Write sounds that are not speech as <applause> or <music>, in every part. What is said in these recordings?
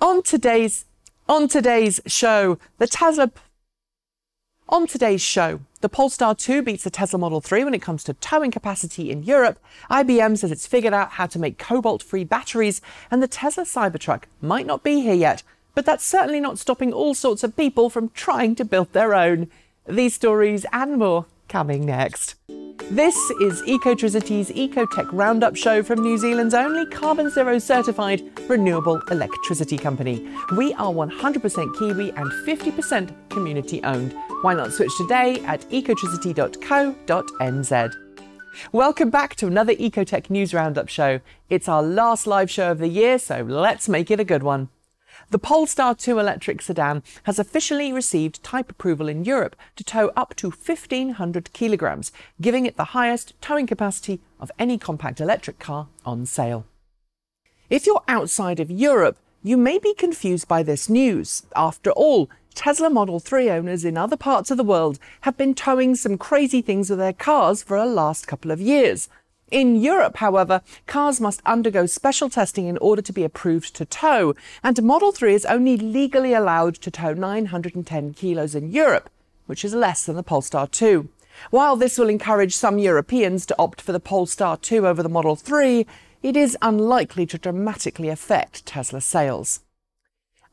On today's on today's show, the Tesla on today's show, the Polestar 2 beats the Tesla Model 3 when it comes to towing capacity in Europe, IBM says it's figured out how to make cobalt-free batteries, and the Tesla Cybertruck might not be here yet, but that's certainly not stopping all sorts of people from trying to build their own. These stories and more coming next. This is Ecotricity's Ecotech Roundup show from New Zealand's only carbon zero certified renewable electricity company. We are 100% Kiwi and 50% community owned. Why not switch today at ecotricity.co.nz? Welcome back to another Ecotech News Roundup show. It's our last live show of the year, so let's make it a good one. The Polestar 2 electric sedan has officially received type approval in Europe to tow up to 1,500 kilograms, giving it the highest towing capacity of any compact electric car on sale. If you're outside of Europe, you may be confused by this news. After all, Tesla Model 3 owners in other parts of the world have been towing some crazy things with their cars for the last couple of years. In Europe, however, cars must undergo special testing in order to be approved to tow, and Model 3 is only legally allowed to tow 910 kilos in Europe, which is less than the Polestar 2. While this will encourage some Europeans to opt for the Polestar 2 over the Model 3, it is unlikely to dramatically affect Tesla sales.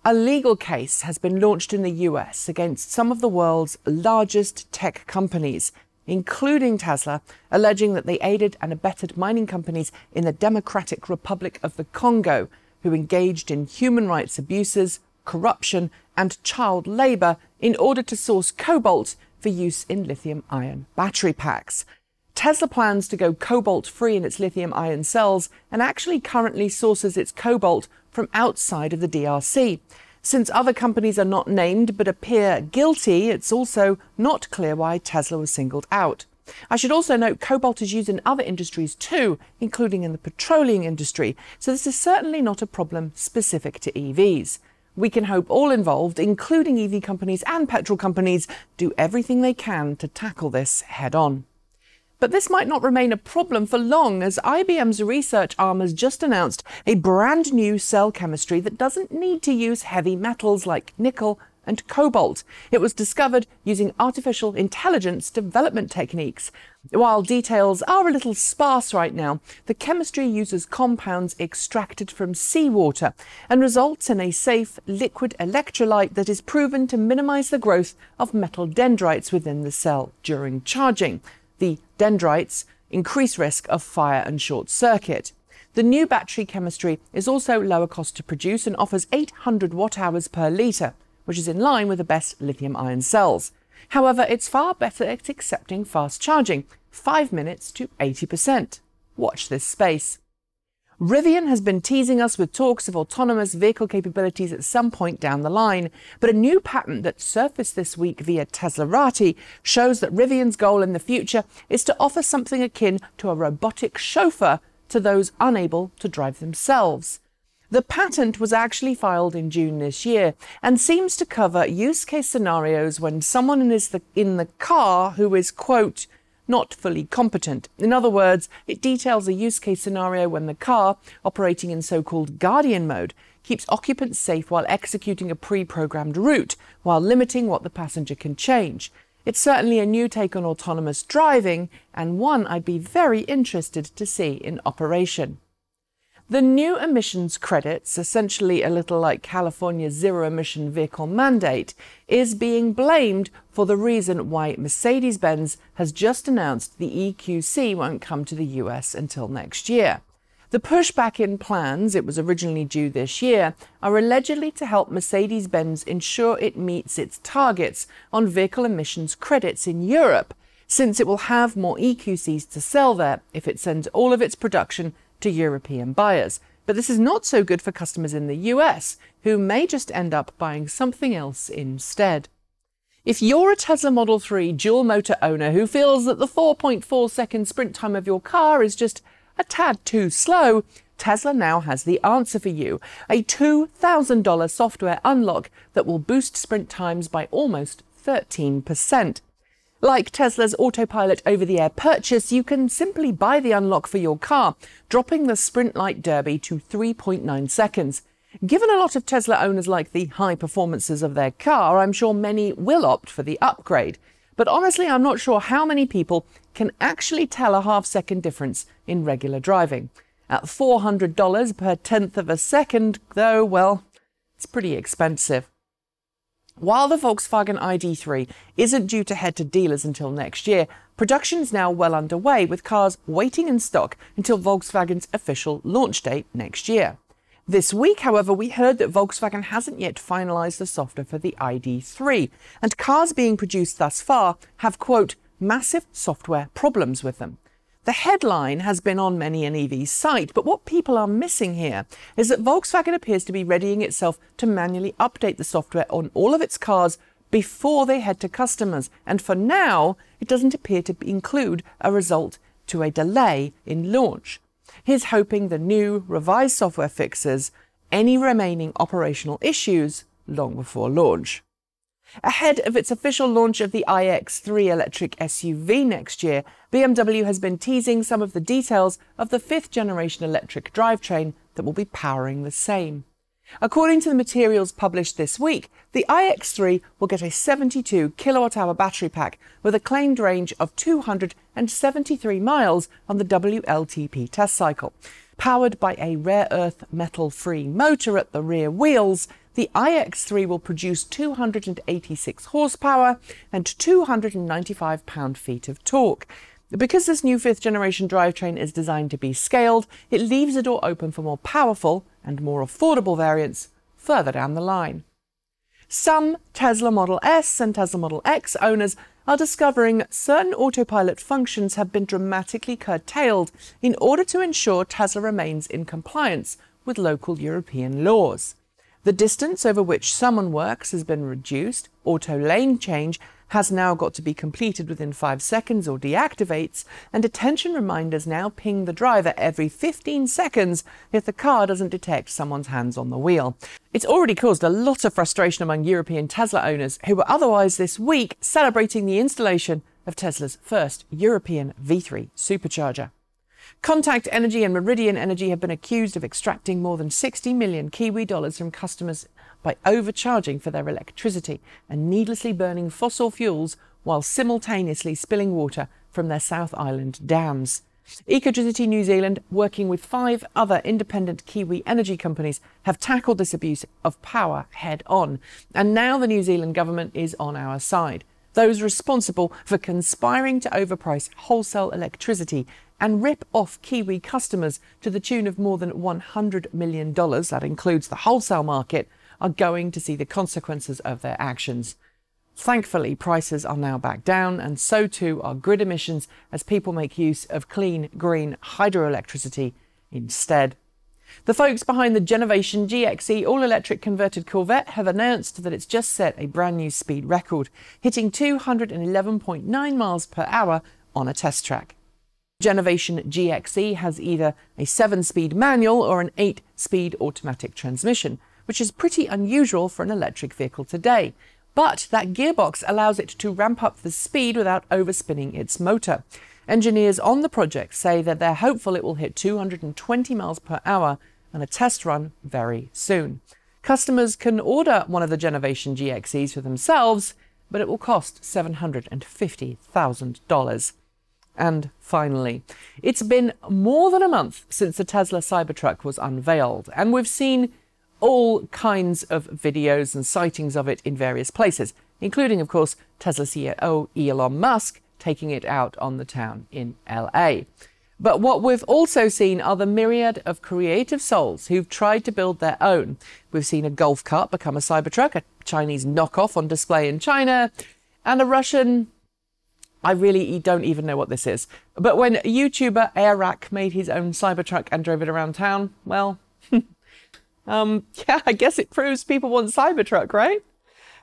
A legal case has been launched in the US against some of the world's largest tech companies including Tesla, alleging that they aided and abetted mining companies in the Democratic Republic of the Congo who engaged in human rights abuses, corruption, and child labor in order to source cobalt for use in lithium ion battery packs. Tesla plans to go cobalt free in its lithium ion cells and actually currently sources its cobalt from outside of the DRC. Since other companies are not named but appear guilty, it's also not clear why Tesla was singled out. I should also note cobalt is used in other industries too, including in the petroleum industry, so this is certainly not a problem specific to EVs. We can hope all involved, including EV companies and petrol companies, do everything they can to tackle this head on. But this might not remain a problem for long, as IBM's research arm has just announced a brand new cell chemistry that doesn't need to use heavy metals like nickel and cobalt. It was discovered using artificial intelligence development techniques. While details are a little sparse right now, the chemistry uses compounds extracted from seawater and results in a safe liquid electrolyte that is proven to minimize the growth of metal dendrites within the cell during charging the dendrites, increase risk of fire and short circuit. The new battery chemistry is also lower cost to produce and offers 800 watt hours per litre, which is in line with the best lithium ion cells. However, it's far better at accepting fast charging, 5 minutes to 80%. Watch this space. Rivian has been teasing us with talks of autonomous vehicle capabilities at some point down the line, but a new patent that surfaced this week via Teslarati shows that Rivian's goal in the future is to offer something akin to a robotic chauffeur to those unable to drive themselves. The patent was actually filed in June this year and seems to cover use case scenarios when someone is the, in the car who is, quote, not fully competent. In other words, it details a use case scenario when the car, operating in so called guardian mode, keeps occupants safe while executing a pre programmed route, while limiting what the passenger can change. It's certainly a new take on autonomous driving, and one I'd be very interested to see in operation. The new emissions credits, essentially a little like California's zero emission vehicle mandate, is being blamed for the reason why Mercedes Benz has just announced the EQC won't come to the US until next year. The pushback in plans, it was originally due this year, are allegedly to help Mercedes Benz ensure it meets its targets on vehicle emissions credits in Europe, since it will have more EQCs to sell there if it sends all of its production to European buyers. But this is not so good for customers in the US, who may just end up buying something else instead. If you're a Tesla Model 3 dual motor owner who feels that the 4.4 second sprint time of your car is just a tad too slow, Tesla now has the answer for you a $2,000 software unlock that will boost sprint times by almost 13%. Like Tesla's autopilot over the air purchase, you can simply buy the unlock for your car, dropping the Sprint Light Derby to 3.9 seconds. Given a lot of Tesla owners like the high performances of their car, I'm sure many will opt for the upgrade. But honestly, I'm not sure how many people can actually tell a half second difference in regular driving. At $400 per tenth of a second, though, well, it's pretty expensive. While the Volkswagen ID3 isn't due to head to dealers until next year, production is now well underway with cars waiting in stock until Volkswagen's official launch date next year. This week, however, we heard that Volkswagen hasn't yet finalized the software for the ID3, and cars being produced thus far have, quote, massive software problems with them. The headline has been on many an EV site, but what people are missing here is that Volkswagen appears to be readying itself to manually update the software on all of its cars before they head to customers. And for now, it doesn't appear to include a result to a delay in launch. He's hoping the new, revised software fixes any remaining operational issues long before launch. Ahead of its official launch of the iX3 electric SUV next year, BMW has been teasing some of the details of the fifth generation electric drivetrain that will be powering the same. According to the materials published this week, the iX3 will get a 72 kilowatt hour battery pack with a claimed range of 273 miles on the WLTP test cycle. Powered by a rare earth metal free motor at the rear wheels, the iX3 will produce 286 horsepower and 295 pound-feet of torque. Because this new fifth generation drivetrain is designed to be scaled, it leaves the door open for more powerful and more affordable variants further down the line. Some Tesla Model S and Tesla Model X owners are discovering certain autopilot functions have been dramatically curtailed in order to ensure Tesla remains in compliance with local European laws. The distance over which someone works has been reduced, auto lane change has now got to be completed within 5 seconds or deactivates, and attention reminders now ping the driver every 15 seconds if the car doesn't detect someone's hands on the wheel. It's already caused a lot of frustration among European Tesla owners who were otherwise this week celebrating the installation of Tesla's first European V3 supercharger. Contact Energy and Meridian Energy have been accused of extracting more than 60 million Kiwi dollars from customers by overcharging for their electricity and needlessly burning fossil fuels while simultaneously spilling water from their South Island dams. Ecotricity New Zealand, working with five other independent Kiwi energy companies, have tackled this abuse of power head on. And now the New Zealand government is on our side those responsible for conspiring to overprice wholesale electricity and rip off Kiwi customers to the tune of more than $100 million, that includes the wholesale market, are going to see the consequences of their actions. Thankfully, prices are now back down, and so too are grid emissions as people make use of clean, green hydroelectricity instead the folks behind the Generation GXE all electric converted Corvette have announced that it's just set a brand new speed record, hitting 211.9 miles per hour on a test track. Generation GXE has either a 7 speed manual or an 8 speed automatic transmission, which is pretty unusual for an electric vehicle today. But that gearbox allows it to ramp up the speed without overspinning its motor. Engineers on the project say that they're hopeful it will hit 220 miles per hour and a test run very soon. Customers can order one of the Generation GXEs for themselves, but it will cost $750,000. And finally, it's been more than a month since the Tesla Cybertruck was unveiled, and we've seen all kinds of videos and sightings of it in various places, including, of course, Tesla CEO Elon Musk, taking it out on the town in LA. But what we've also seen are the myriad of creative souls who've tried to build their own. We've seen a golf cart become a Cybertruck, a Chinese knockoff on display in China, and a Russian. I really don't even know what this is. But when YouTuber Airrack made his own Cybertruck and drove it around town, well, <laughs> um, <laughs> yeah, I guess it proves people want Cybertruck, right?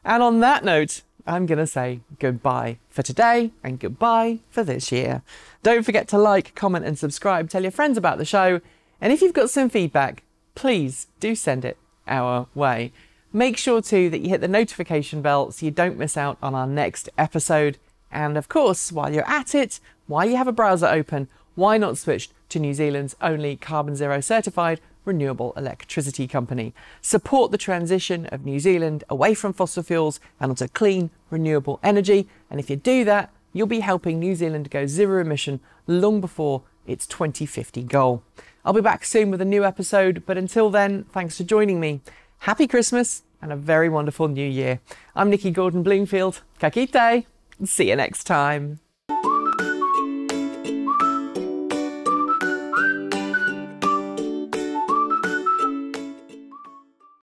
And on that note, I'm going to say goodbye for today and goodbye for this year. Don't forget to like, comment, and subscribe. Tell your friends about the show. And if you've got some feedback, please do send it our way. Make sure too that you hit the notification bell so you don't miss out on our next episode. And of course, while you're at it, while you have a browser open, why not switch to New Zealand's only Carbon Zero certified renewable electricity company. Support the transition of New Zealand away from fossil fuels and onto clean, renewable energy. And if you do that, you'll be helping New Zealand go zero emission long before its 2050 goal. I'll be back soon with a new episode, but until then, thanks for joining me. Happy Christmas and a very wonderful new year. I'm Nikki Gordon Bloomfield. Ka kite. See you next time.